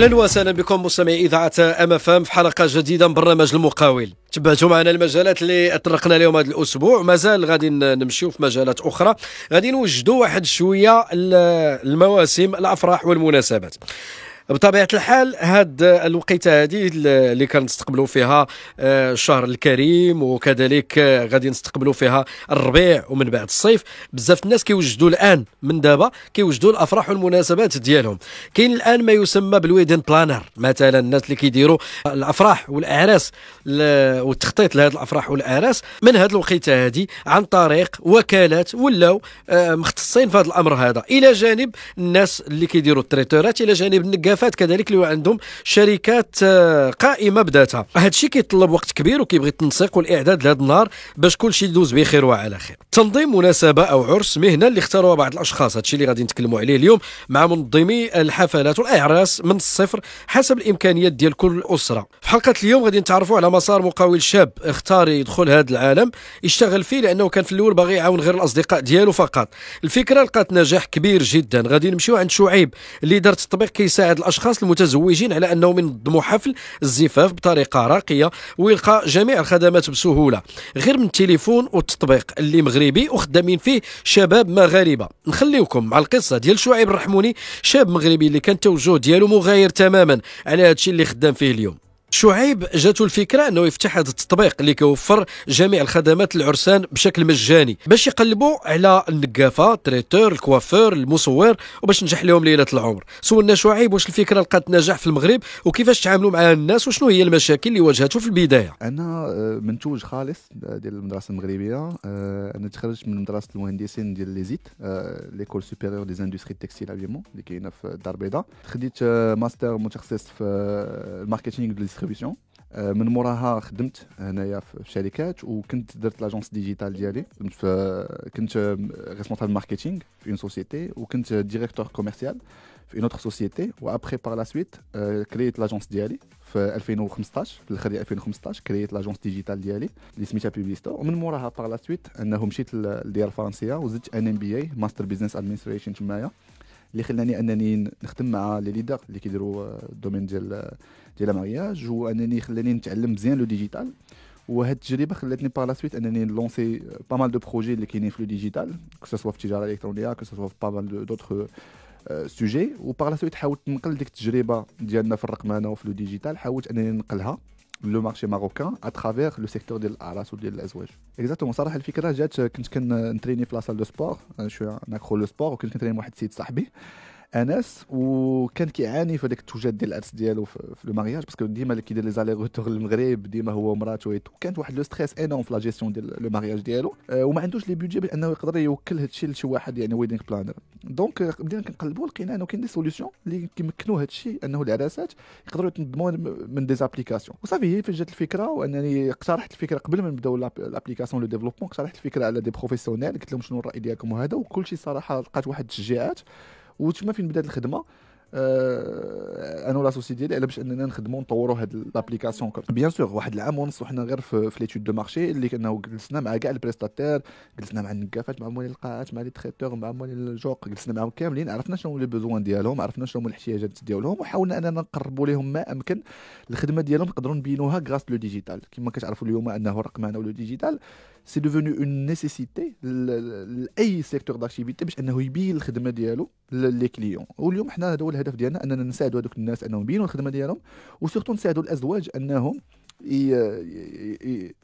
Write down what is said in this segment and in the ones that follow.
اهلا وسهلا بكم مستمعي اذاعه ام اف ام في حلقه جديده من برنامج المقاول تبعتوا معنا المجالات اللي طرقنا لهم هذا الاسبوع مازال غادي نمشيو في مجالات اخرى غادي نوجدوا واحد شويه المواسم الافراح والمناسبات بطبيعه الحال هاد الوقيته هذه اللي كنستقبلوا فيها آه، الشهر الكريم وكذلك آه، غادي نستقبلوا فيها الربيع ومن بعد الصيف بزاف الناس كيوجدوا الان من دابا كيوجدوا الافراح والمناسبات ديالهم كاين الان ما يسمى بالويدن بلانر مثلا الناس اللي كيديروا الافراح والاعراس والتخطيط لهذه الافراح والاعراس من هاد الوقيته هذه عن طريق وكالات ولاو آه، مختصين في هذا الامر هذا الى جانب الناس اللي كيديروا التريتورات الى جانب النقاف الثقافات كذلك اللي عندهم شركات آه، قائمه بداتها هذا الشيء كيطلب وقت كبير وكيبغي التنسيق والاعداد لهذا النهار باش كل شيء يدوز بخير وعلى خير تنظيم مناسبه او عرس مهنه اللي اختاروها بعض الاشخاص هذا الشيء اللي غادي نتكلموا عليه اليوم مع منظمي الحفلات والاعراس من الصفر حسب الامكانيات ديال كل اسره في حلقه اليوم غادي نتعرفوا على مسار مقاول شاب اختار يدخل هذا العالم يشتغل فيه لانه كان في الاول باغي يعاون غير الاصدقاء ديالو فقط الفكره لقات نجاح كبير جدا غادي نمشيو عند شعيب اللي دار تطبيق كيساعد الاشخاص المتزوجين على انهم ينظموا حفل الزفاف بطريقه راقيه ويلقى جميع الخدمات بسهوله غير من التليفون والتطبيق اللي مغربي وخدامين فيه شباب مغاربه نخليوكم مع القصه ديال شعيب الرحموني شاب مغربي اللي كان التوجه ديالو مغاير تماما على هادشي اللي خدام فيه اليوم شعيب جاته الفكره انه يفتح هذا التطبيق اللي كيوفر جميع الخدمات للعرسان بشكل مجاني باش يقلبوا على النقافه التريتور الكوافير المصور وباش نجح لهم ليله العمر سولنا شعيب واش الفكره لقات نجاح في المغرب وكيفاش تعاملوا معها الناس وشنو هي المشاكل اللي واجهته في البدايه انا آه، منتوج خالص ديال المدرسه المغربيه آه، انا تخرجت من مدرسه المهندسين ديال ليزيت آه، ليكول سوبيريور دي زاندستري تكستيل اللي كاينه في الدار البيضاء خديت ماستر متخصص في الماركتينغ ديستريبيسيون euh, من موراها خدمت هنايا في شركات وكنت درت لاجونس ديجيتال ديالي خدمت في كنت ريسبونسابل ماركتينغ في اون سوسيتي وكنت ديريكتور كوميرسيال في اون اوتر سوسيتي وابخي باغ لا سويت كريت لاجونس ديالي في 2015 في الاخر 2015 كريت لاجونس ديجيتال ديالي اللي سميتها بيبليستو ومن موراها باغ لا سويت انه مشيت للديار الفرنسيه وزدت ان ام بي اي ماستر بيزنس ادمنستريشن تمايا اللي خلاني انني نخدم مع لي ليدر اللي كيديروا آه، الدومين ديال آه، ديال المارياج وانني خلاني نتعلم مزيان لو ديجيتال وهاد التجربه خلاتني بار لا سويت انني لونسي با مال دو بروجي اللي كاينين في لو ديجيتال كو في التجاره الالكترونيه كو سوا في با مال دوطخ سوجي وبار لا سويت حاولت نقل ديك التجربه ديالنا في الرقمنه وفي لو ديجيتال حاولت انني نقلها le marché marocain à travers le secteur de ou de l'Azoué. Exactement. Ça, le fikra, j'ai quand je suis entraîné dans la salle de sport, je suis un accro de sport, quand je suis entraîné, moi, je suis de انس وكان كيعاني في هذاك التوجات ديال العرس ديالو في لو مارياج باسكو ديما اللي كيدير لي زالي روتور للمغرب ديما هو ومراته وكانت واحد لو ستريس انون في لا جيستيون ديال لو مارياج ديالو وما عندوش لي بيدجي بانه يقدر يوكل هادشي لشي واحد يعني ويدينغ بلانر دونك بدينا كنقلبوا لقينا انه كاين دي سوليسيون اللي كيمكنوا هادشي انه العراسات يقدروا يتنظموا من دي زابليكاسيون وصافي هي فاش جات الفكره وانني اقترحت الفكره قبل ما نبداو لابليكاسيون لو ديفلوبمون اقترحت الفكره على دي بروفيسيونيل قلت لهم شنو الراي ديالكم وهذا وكلشي صراحه لقات واحد التشجيعات وتما فين بدات الخدمه آه، انا ولا سوسيتي ديالي على باش اننا نخدموا نطوروا هاد لابليكاسيون بيان سور واحد العام ونص وحنا غير في, في ليتود دو مارشي اللي كنا جلسنا مع كاع البريستاتير جلسنا مع النقافات مع مولي القاعات مع لي تريتور مع مولي الجوق جلسنا معاهم كاملين عرفنا شنو لي بوزوان ديالهم عرفنا شنو الاحتياجات ديالهم وحاولنا اننا نقربوا لهم ما امكن الخدمه ديالهم نقدروا نبينوها غراس لو ديجيتال كما كتعرفوا اليوم انه الرقمنه ولو ديجيتال سي دوفوني اون نيسيسيتي لاي سيكتور داكتيفيتي باش انه يبين الخدمه ديالو لي كليون واليوم حنا هذا الهدف ديالنا اننا نساعدوا هذوك الناس انهم يبينوا الخدمه ديالهم وسيرتو نساعدوا الازواج انهم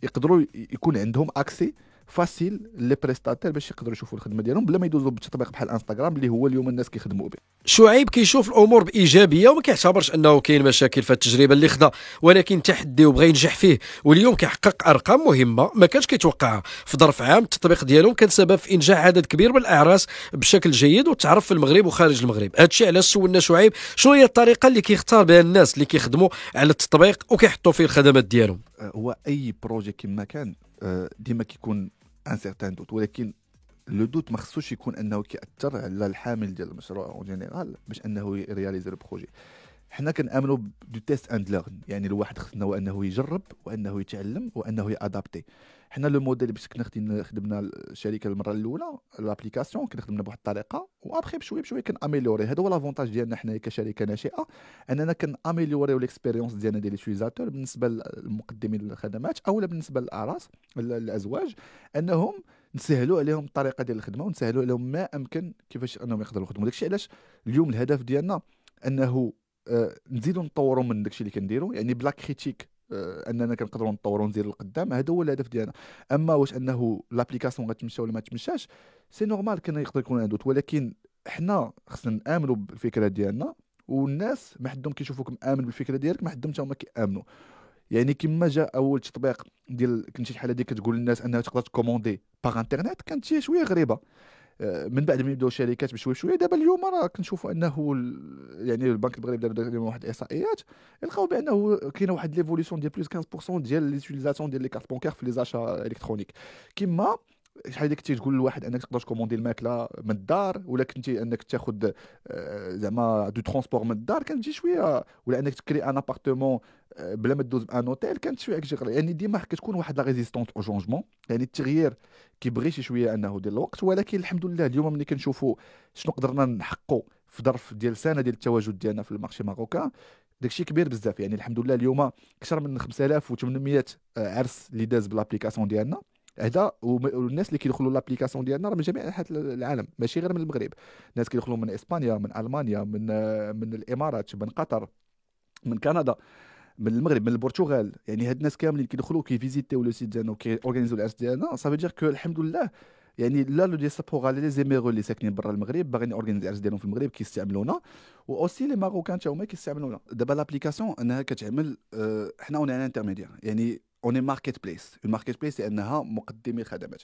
يقدروا يكون عندهم اكسي فاسيل لي بريستاتير باش يقدروا يشوفوا الخدمه ديالهم بلا ما يدوزوا بتطبيق بحال انستغرام اللي هو اليوم الناس كيخدموا به شعيب كيشوف الامور بايجابيه وما كيعتبرش انه كاين مشاكل في التجربه اللي خدا ولكن تحدي وبغى ينجح فيه واليوم كيحقق ارقام مهمه ما كانش كيتوقعها في ظرف عام التطبيق ديالهم كان سبب في انجاح عدد كبير من الاعراس بشكل جيد وتعرف في المغرب وخارج المغرب هادشي علاش سولنا شعيب شنو هي الطريقه اللي كيختار بها الناس اللي كيخدموا على التطبيق وكيحطوا فيه الخدمات ديالهم هو اي بروجي كما كان آه، ديما كيكون ان سيغتان دوت ولكن لو دوت ما خصوش يكون انه كياثر على الحامل ديال المشروع اون جينيرال باش انه يرياليزي البروجي حنا كنامنوا دو تيست اند ليرن يعني الواحد خصنا انه يجرب وانه يتعلم وانه يادابتي حنا لو موديل باش كنا خدمنا الشركه المره الاولى لابليكاسيون كنا خدمنا بواحد الطريقه وابخي بشوي بشوي كناميليوري هذا هو لافونتاج ديالنا حنايا كشركه ناشئه اننا كناميليوريو ليكسبيريونس ديالنا ديال ليتيزاتور بالنسبه للمقدمين الخدمات او بالنسبه للاعراس الازواج انهم نسهلوا عليهم الطريقه ديال الخدمه ونسهلوا عليهم ما امكن كيفاش انهم يقدروا يخدموا داكشي علاش اليوم الهدف ديالنا انه آه، نزيدوا نطوروا من داكشي اللي كنديروا يعني بلا كريتيك آه، اننا كنقدروا نطوروا ونديروا لقدام هذا هو الهدف ديالنا اما واش انه لابليكاسيون غتمشى ولا ما تمشاش سي نورمال كان يقدر يكون عنده ولكن حنا خصنا نامنوا بالفكره ديالنا والناس ما حدهم كيشوفوك مامن بالفكره ديالك ما حدهم حتى هما كيامنوا يعني كما جاء اول تطبيق ديال كنتي شحال هذيك كتقول للناس انها تقدر تكوموندي باغ انترنيت كانت شي شويه غريبه آه، من بعد ما يبداو الشركات بشوي بشوي دابا اليوم راه كنشوفوا انه يعني البنك المغربي دار اليوم واحد الاحصائيات لقاو بانه كاينه واحد ليفوليسيون ديال بلوس 15% ديال ليتيليزاسيون ديال لي كارت بونكار في لي زاشا الكترونيك كما شحال كنتي تقول لواحد انك تقدر تكوموندي الماكله من الدار ولا كنتي انك تاخذ آه، زعما دو ترونسبور من الدار كانت تجي شويه ولا انك تكري ان ابارتمون آه، بلا ما دوز بان اوتيل كانت شويه كتجي يعني ديما كتكون واحد لا ريزيستونس او جونجمون يعني التغيير كيبغي شي شويه انه ديال الوقت ولكن الحمد لله اليوم ملي كنشوفوا شنو قدرنا نحقوا في ظرف ديال سنه ديال التواجد ديالنا في المارشي ماروكا داكشي كبير بزاف يعني الحمد لله اليوم اكثر من 5800 آه، عرس اللي داز بالابليكاسيون ديالنا هذا والناس اللي كيدخلوا لابليكاسيون ديالنا راه من جميع انحاء العالم ماشي غير من المغرب الناس كيدخلوا من اسبانيا من المانيا من من الامارات من قطر من كندا من المغرب من البرتغال يعني هاد الناس كاملين كيدخلوا كيفيزيتيو لو سيت ديالنا وكيورغانيزيو العرس ديالنا صافي دير كو الحمد لله يعني لا لو غالي لي زيميرو اللي ساكنين برا المغرب باغيين اورغانيز العرس ديالهم في المغرب كيستعملونا واوسي لي ماروكان تا هما كيستعملونا دابا لابليكاسيون انها كتعمل آه، حنا اون ان انترميديير يعني اوني ماركت بليس الماركت بليس لانها مقدمي الخدمات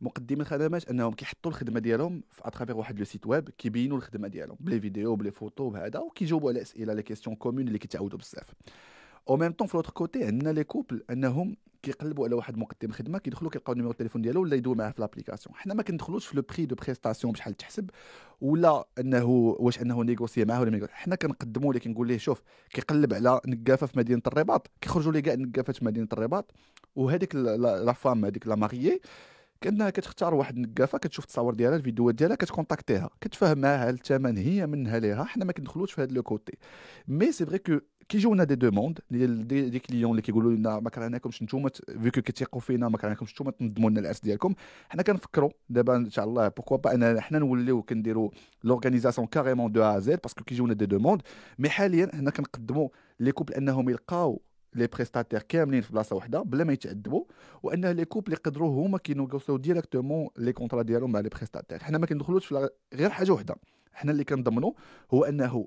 مقدمي الخدمات انهم كيحطوا الخدمه ديالهم في اترافيغ واحد لو سيت ويب كيبينوا الخدمه ديالهم بلي فيديو بلي فوتو بهذا وكيجاوبوا على اسئله لي كيسيون كومون اللي كيتعاودوا بزاف او ميم طون في لوتر كوتي عندنا لي كوبل انهم كيقلبوا على واحد مقدم خدمه كيدخلوا كيلقاو نيميرو التليفون ديالو ولا يدوي معاه في لابليكاسيون حنا ما كندخلوش في لو بري دو بريستاسيون بشحال تحسب ولا انه واش انه نيغوسي معاه ولا ميغوسي حنا كنقدموا ليه كنقول ليه شوف كيقلب على نقافه في مدينه الرباط كيخرجوا ليه كاع النقافات في مدينه الرباط وهذيك لا فام هذيك لا ماريي كانها كتختار واحد النقافه كتشوف التصاور ديالها الفيديوهات ديالها كتكونتاكتيها كتفاهم معاها الثمن هي منها ليها حنا ما كندخلوش في هذا لو كوتي مي سي فري كو كي جاونا دي دوموند ديال دي, دي كليون اللي كيقولوا لنا ما كرهناكمش نتوما فيك كتيقوا فينا ما كرهناكمش نتوما تنظموا لنا العرس ديالكم حنا كنفكروا دابا ان شاء الله بوكو با ان حنا نوليو كنديروا لورغانيزاسيون كاريمون دو ا زيد باسكو جاونا دي دوموند مي حاليا حنا كنقدموا لي كوبل انهم يلقاو لي بريستاتير كاملين في بلاصه وحده بلا ما يتعذبوا وان لي اللي يقدروا هما كينوغوسيو ديريكتومون لي كونترا ديالهم مع لي بريستاتير حنا ما كندخلوش في غير حاجه وحده حنا اللي كنضمنوا هو انه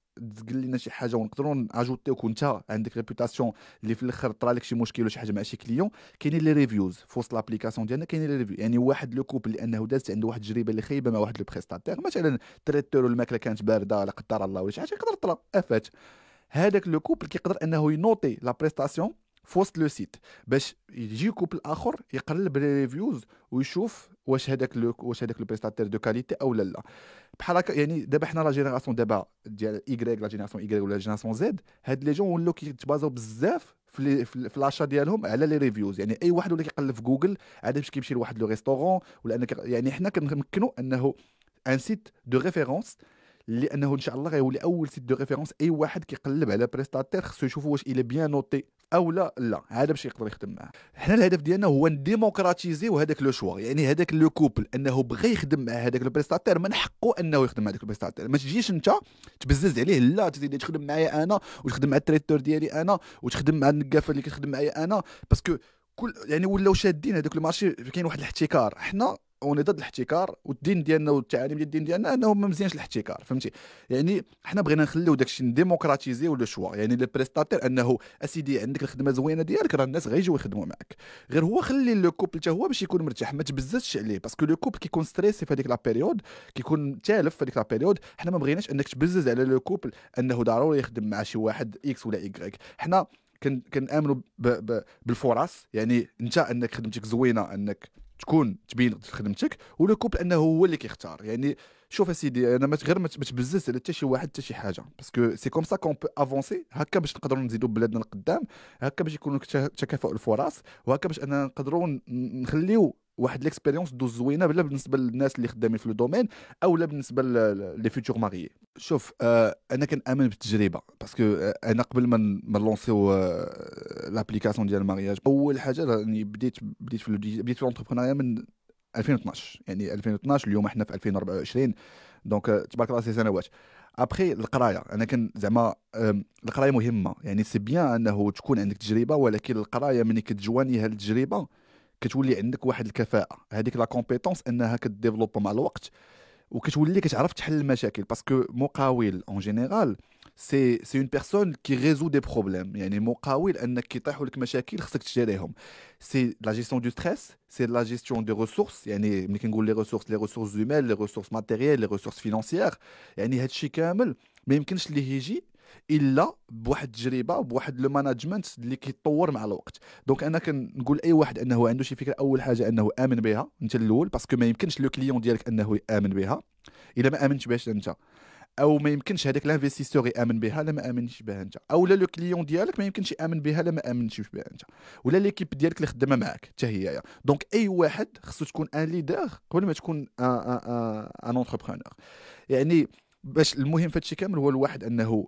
تقول لنا شي حاجه ونقدروا ناجوتيوك وانت عندك ريبوتاسيون اللي في الاخر طرا لك شي مشكل ولا شي حاجه مع شي كليون كاينين لي ريفيوز في وسط لابليكاسيون ديالنا كاينين لي ريفيو يعني واحد لو كوبل لانه دازت عنده واحد التجربه اللي خايبه مع واحد لو بريستاتير مثلا تريتور الماكله كانت بارده لا قدر الله ولا شي حاجه يقدر طرا افات هذاك لو كوبل كيقدر انه ينوطي لا بريستاسيون في وسط لو سيت باش يجي كوبل اخر يقلب لي ريفيوز ويشوف واش هذاك لو واش هذاك لو بريستاتير دو كاليتي او لا لا بحال هكا يعني دابا حنا لا جينيراسيون دابا ديال ايغريك لا جينيراسيون ايغريك ولا جينيراسيون زد هاد لي جون ولاو كيتبازاو بزاف في في لاشا ديالهم على لي ريفيوز يعني اي واحد ولا كيقلب في جوجل عاد باش كيمشي لواحد لو ريستورون ولا انك يعني حنا كنمكنوا انه ان سيت دو ريفيرونس لانه ان شاء الله غيولي اول سيت دو ريفيرونس اي واحد كيقلب على بريستاتير خصو يشوف واش الى بيان نوتي او لا لا هذا باش يقدر يخدم معاه حنا الهدف ديالنا هو نديموكراتيزيو هذاك لو شوا يعني هذاك لو كوبل انه بغى يخدم مع هذاك لو بريستاتير من حقه انه يخدم مع هذاك البريستاتير ما تجيش انت تبزز عليه لا تزيد تخدم معايا انا وتخدم مع التريتور ديالي انا وتخدم مع النقافه اللي كتخدم معايا انا باسكو كل يعني ولاو شادين هذاك المارشي كاين واحد الاحتكار حنا اون ضد الاحتكار والدين ديالنا والتعاليم ديال الدين ديالنا انه ما مزيانش الاحتكار فهمتي يعني حنا بغينا نخليو داكشي ديموكراتيزي ولا شوا يعني لي بريستاتير انه اسيدي عندك الخدمه زوينه ديالك راه الناس غيجيو يخدموا معك غير هو خلي لو كوبل حتى هو باش يكون مرتاح ما تبززش عليه باسكو لو كوبل كيكون ستريسي في هذيك لا بيريود كيكون تالف في هذيك لا بيريود حنا ما بغيناش انك تبزز على لو كوبل انه ضروري يخدم مع شي واحد اكس ولا ايكغيك حنا كنامنوا بالفرص يعني انت انك خدمتك زوينه انك تكون تبين خدمتك ولو كوبل انه هو اللي كيختار يعني شوف اسيدي انا ما غير ما تبزز على حتى شي واحد حتى شي حاجه باسكو سي كوم سا كون بو افونسي هكا باش نقدروا نزيدوا بلادنا لقدام هكا باش يكونوا تكافؤ الفرص وهكا باش اننا نقدروا نخليو واحد ليكسبيريونس دوز زوينه بلا بالنسبه للناس اللي خدامين في لو دومين او لا بالنسبه لي فيتور ماريي شوف آه انا كنامن بالتجربه باسكو آه انا قبل ما ما نلونسيو آه لابليكاسيون ديال المارياج اول حاجه راني بديت بديت في بديت في الانتربرونيا من 2012 يعني 2012 اليوم احنا في 2024 دونك آه، تبارك الله سي سنوات ابخي القرايه انا كان زعما القرايه مهمه يعني سي بيان انه تكون عندك تجربه ولكن القرايه ملي كتجواني هالتجربه que je voulais que qui fasse, que je compétence, que je développe ma loi, ou que je voulais que je fasse le machiaquil. Parce que Mokawil, en général, c'est une personne qui résout des problèmes. Mokawil, Il y a des machiaquils qui résolvent des problèmes. C'est la gestion du stress, c'est la gestion des ressources. Il y a des ressources humaines, des ressources matérielles, des ressources financières. Il y a des gens qui ont fait le Mais il y a des gens qui ont fait le الا بواحد التجربه بواحد لو ماناجمنت اللي كيتطور مع الوقت دونك انا كنقول اي واحد انه عنده شي فكره اول حاجه انه امن بها انت الاول باسكو ما يمكنش لو كليون ديالك انه يامن بها الا ما امنتش بها انت او ما يمكنش هذاك الانفستيسور يامن بها لا ما امنش بها انت او لا لو كليون ديالك ما يمكنش يامن بها لا ما امنش بها انت ولا ليكيب ديالك اللي خدامه معاك حتى هي دونك اي واحد خصو تكون ان ليدر قبل ما تكون ان اونتربرونور يعني باش المهم في كامل هو الواحد انه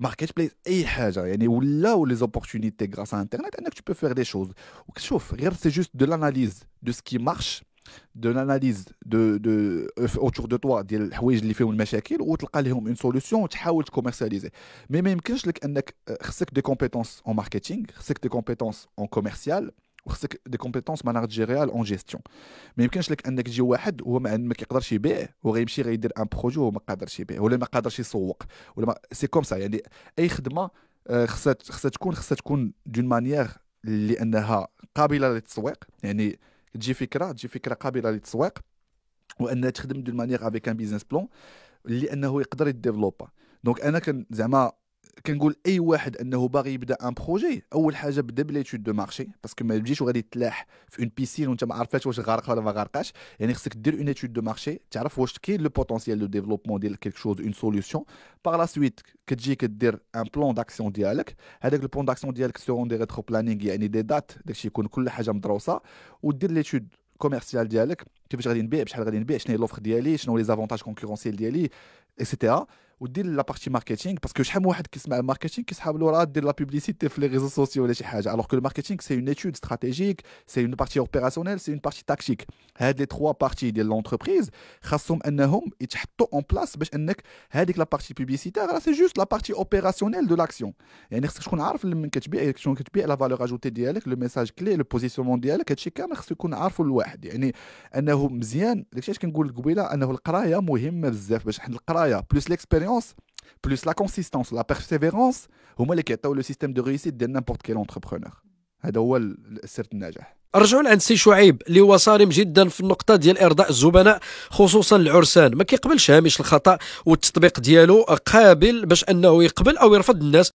Marketplace, il y a où les opportunités grâce à Internet, que tu peux faire des choses. c'est juste de l'analyse de ce qui marche, de l'analyse euh, autour de. toi de dois dire où est-ce qu'il une une solution, où tu as où tu Mais même qu'est-ce que euh, des compétences en marketing, des compétences en commercial. خصك دي كومبيتونس ماناجيريال اون جيستيون ما يمكنش لك انك تجي واحد وهو ما كيقدرش يبيع وغيمشي غيدير ان بروجي وهو ما قادرش يبيع ولا ما قادرش يسوق ولا ما سي كوم سا يعني اي خدمه آه، خصها خصها تكون خصها تكون دون مانيير لانها قابله للتسويق يعني تجي فكره تجي فكره قابله للتسويق وانها تخدم دون مانيير افيك ان بيزنس بلون لانه يقدر يديفلوبا دونك انا كان زعما كنقول اي واحد انه باغي يبدا ان بروجي اول حاجه بدا بليتود دو مارشي باسكو ما تجيش وغادي تلاح في اون بيسين وانت ما عرفتش واش غارقه ولا ما غارقاش يعني خصك دير اون اتود دو مارشي تعرف واش كاين لو بوتونسيال دو ديفلوبمون ديال كيلك شوز اون سوليوشن باغ لا سويت كتجي كدير ان بلان داكسيون ديالك هذاك البلان داكسيون ديالك سيرون دي ريترو بلانينغ يعني دي دات داكشي يكون كل حاجه مدروسه ودير ليتود كوميرسيال ديالك كيفاش غادي نبيع بشحال غادي نبيع شنو هي لوفر ديالي شنو لي زافونتاج كونكورونسيال ديالي اكسيتيرا ودير لا بارتي ماركتينغ باسكو شحال من واحد كيسمع الماركتينغ كيسحاب له راه دير لا بوبليسيتي في لي ريزو سوسيو ولا شي حاجه الوغ كو الماركتينغ سي اون ايتود ستراتيجيك سي اون بارتي اوبيراسيونيل سي اون بارتي تاكتيك هاد لي تخوا بارتي ديال لونتربريز خاصهم انهم يتحطوا اون بلاص باش انك هذيك لا بارتي بوبليسيتي راه سي جوست لا بارتي اوبيراسيونيل دو لاكسيون يعني خصك تكون عارف من كتبيع شنو كتبيع لا فالور اجوتي ديالك لو ميساج كلي لو بوزيسيونمون ديالك هادشي كامل خصو يكون عارفه الواحد يعني انه مزيان داكشي اش كنقول قبيله انه القرايه مهمه بزاف باش القرايه بلوس ليكسبيريونس l'expérience plus la consistance la persévérance هما اللي كيعطيو لو سيستيم دو ريوسيت ديال نيمبورت كيل اونتربرونور هذا هو سر النجاح رجعوا لعند سي شعيب اللي هو صارم جدا في النقطه ديال ارضاء الزبناء خصوصا العرسان ما كيقبلش هامش الخطا والتطبيق ديالو قابل باش انه يقبل او يرفض الناس